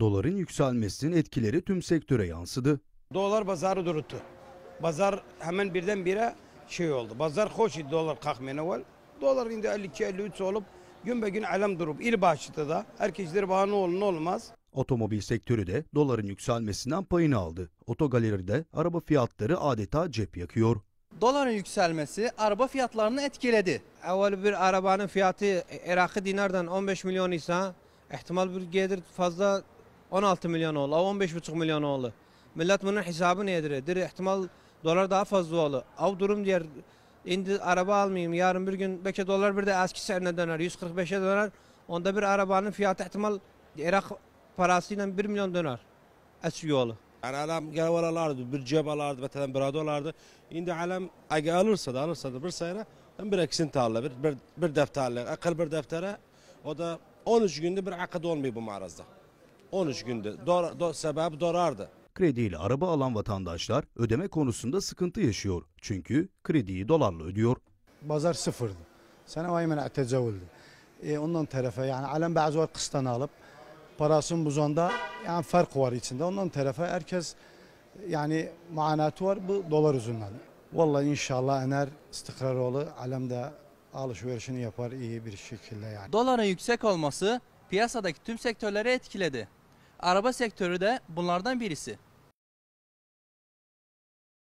Doların yükselmesinin etkileri tüm sektöre yansıdı. Dolar bazarı duruttu. Bazar hemen birdenbire şey oldu. Bazar hoş idi dolar kalkmayana var. Dolar indi 52-53 olup gün be gün alem durup il başladı da herkesler bana ne olur ne olmaz. Otomobil sektörü de doların yükselmesinden payını aldı. Otogaleride araba fiyatları adeta cep yakıyor. Doların yükselmesi araba fiyatlarını etkiledi. Evvel bir arabanın fiyatı Irak'ı dinardan 15 milyon ise ihtimal bir gelir fazla 16 milyon oldu, 15,5 milyon oldu. Millet bunun hesabını edir. Dir ihtimal dolar daha fazla oldu. Av durum diğer indi araba almayayım. Yarın bir gün belki dolar bir de eski serine döner. 145'e döner. Onda bir arabanın fiyatı ihtimal Irak parasıyla 1 milyon döner. Eski yolu. Yani adam gel alardı, bir cep alardı, mesela bir adı alardı. Şimdi alem eğer alırsa da alırsa da bir ben bir eksinti alır, bir, bir, bir defterler, akıl bir deftere. O da 13 günde bir akıda olmuyor bu mağarazda. 13 günde dor, do, sebep dorardı. Krediyle araba alan vatandaşlar ödeme konusunda sıkıntı yaşıyor. Çünkü krediyi dolarla ödüyor. Bazar sıfırdı. Sana aymen tecavüldü. E, ondan tarafa yani alem bazı var kıstan alıp parasın buzonda yani fark var içinde. Ondan tarafa herkes yani manatı var bu dolar yüzünden. Vallahi inşallah Ener İstikraroğlu alemde alışverişini yapar iyi bir şekilde yani. Doların yüksek olması piyasadaki tüm sektörleri etkiledi. Araba sektörü de bunlardan birisi.